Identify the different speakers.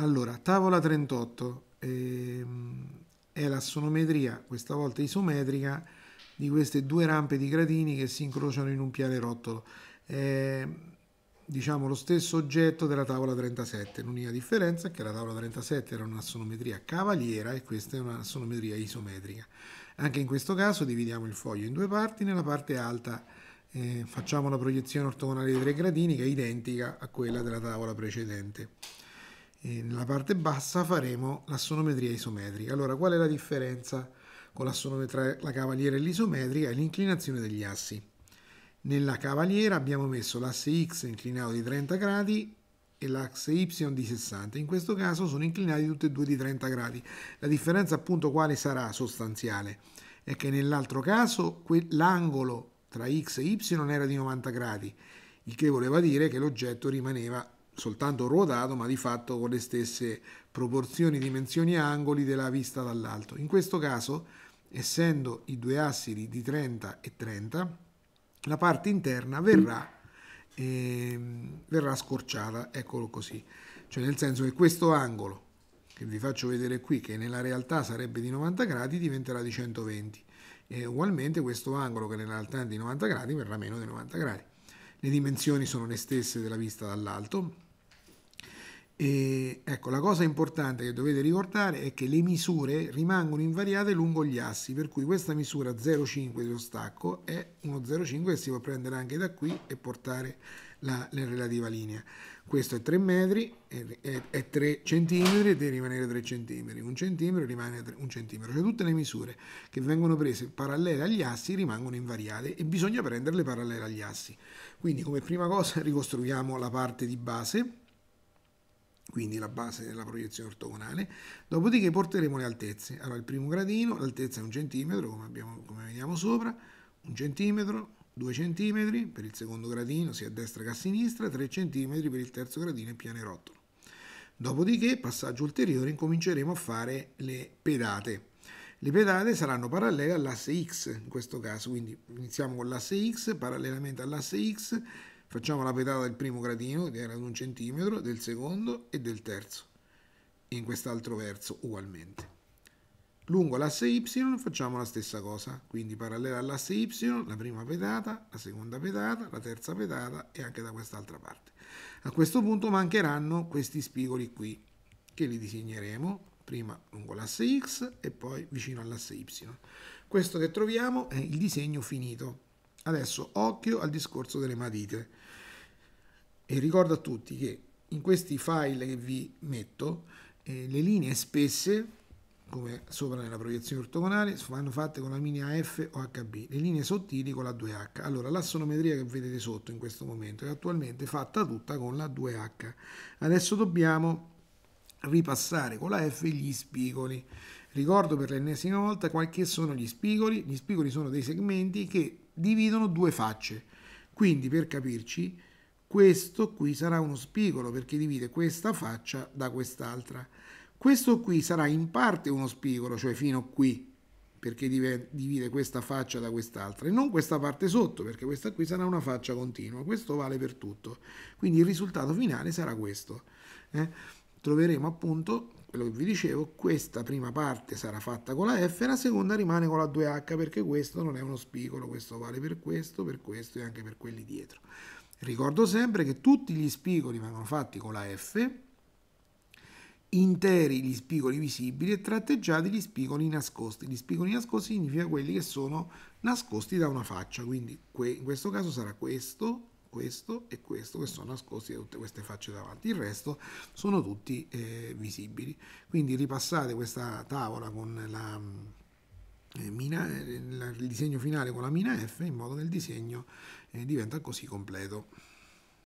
Speaker 1: Allora, tavola 38 ehm, è l'assonometria, questa volta isometrica, di queste due rampe di gradini che si incrociano in un pianerottolo. rotolo. diciamo lo stesso oggetto della tavola 37, l'unica differenza è che la tavola 37 era un'assonometria cavaliera e questa è un'assonometria isometrica. Anche in questo caso dividiamo il foglio in due parti, nella parte alta eh, facciamo la proiezione ortogonale dei tre gradini che è identica a quella della tavola precedente eh, nella parte bassa faremo l'assonometria isometrica. Allora, qual è la differenza con l'assonometria tra la cavaliera e l'isometrica? È l'inclinazione degli assi. Nella cavaliera abbiamo messo l'asse X inclinato di 30 gradi e l'asse Y di 60. In questo caso sono inclinati tutti e due di 30 gradi. La differenza appunto quale sarà sostanziale? È che nell'altro caso l'angolo tra X e Y era di 90 gradi, il che voleva dire che l'oggetto rimaneva soltanto ruotato, ma di fatto con le stesse proporzioni, dimensioni e angoli della vista dall'alto. In questo caso, essendo i due assi di 30 e 30, la parte interna verrà, eh, verrà scorciata, eccolo così. Cioè nel senso che questo angolo che vi faccio vedere qui, che nella realtà sarebbe di 90 gradi, diventerà di 120. E ugualmente questo angolo che nella realtà è di 90 gradi verrà meno di 90 gradi. Le dimensioni sono le stesse della vista dall'alto, e, ecco, la cosa importante che dovete ricordare è che le misure rimangono invariate lungo gli assi, per cui questa misura 0,5 dello stacco è uno 0,5 che si può prendere anche da qui e portare la, la relativa linea. Questo è 3 metri, è, è, è 3 centimetri e deve rimanere 3 centimetri, un centimetro rimane 3, un centimetro, cioè tutte le misure che vengono prese parallele agli assi rimangono invariate e bisogna prenderle parallele agli assi. Quindi come prima cosa ricostruiamo la parte di base quindi la base della proiezione ortogonale, dopodiché porteremo le altezze. Allora il primo gradino, l'altezza è un centimetro, come, abbiamo, come vediamo sopra, un centimetro, due centimetri per il secondo gradino, sia a destra che a sinistra, tre centimetri per il terzo gradino e pianerottolo. Dopodiché, passaggio ulteriore, incominceremo a fare le pedate. Le pedate saranno parallele all'asse X in questo caso, quindi iniziamo con l'asse X, parallelamente all'asse X Facciamo la pedata del primo gradino, che era ad un centimetro, del secondo e del terzo, in quest'altro verso ugualmente. Lungo l'asse Y facciamo la stessa cosa, quindi parallela all'asse Y, la prima pedata, la seconda pedata, la terza pedata e anche da quest'altra parte. A questo punto mancheranno questi spigoli qui, che li disegneremo prima lungo l'asse X e poi vicino all'asse Y. Questo che troviamo è il disegno finito. Adesso occhio al discorso delle matite e ricordo a tutti che in questi file che vi metto eh, le linee spesse come sopra nella proiezione ortogonale vanno fatte con la linea F o HB le linee sottili con la 2H allora l'assonometria che vedete sotto in questo momento è attualmente fatta tutta con la 2H adesso dobbiamo ripassare con la F gli spigoli. Ricordo per l'ennesima volta quali sono gli spigoli. Gli spigoli sono dei segmenti che dividono due facce. Quindi per capirci, questo qui sarà uno spigolo perché divide questa faccia da quest'altra. Questo qui sarà in parte uno spigolo, cioè fino qui, perché divide questa faccia da quest'altra e non questa parte sotto perché questa qui sarà una faccia continua questo vale per tutto quindi il risultato finale sarà questo eh? troveremo appunto quello che vi dicevo, questa prima parte sarà fatta con la F, e la seconda rimane con la 2H perché questo non è uno spigolo, questo vale per questo, per questo e anche per quelli dietro. Ricordo sempre che tutti gli spigoli vengono fatti con la F, interi gli spigoli visibili e tratteggiati gli spigoli nascosti. Gli spigoli nascosti significa quelli che sono nascosti da una faccia, quindi in questo caso sarà questo questo e questo che sono nascosti da tutte queste facce davanti. Il resto sono tutti eh, visibili. Quindi ripassate questa tavola con la, mm, eh, mina, eh, il disegno finale con la mina F in modo che il disegno eh, diventa così completo.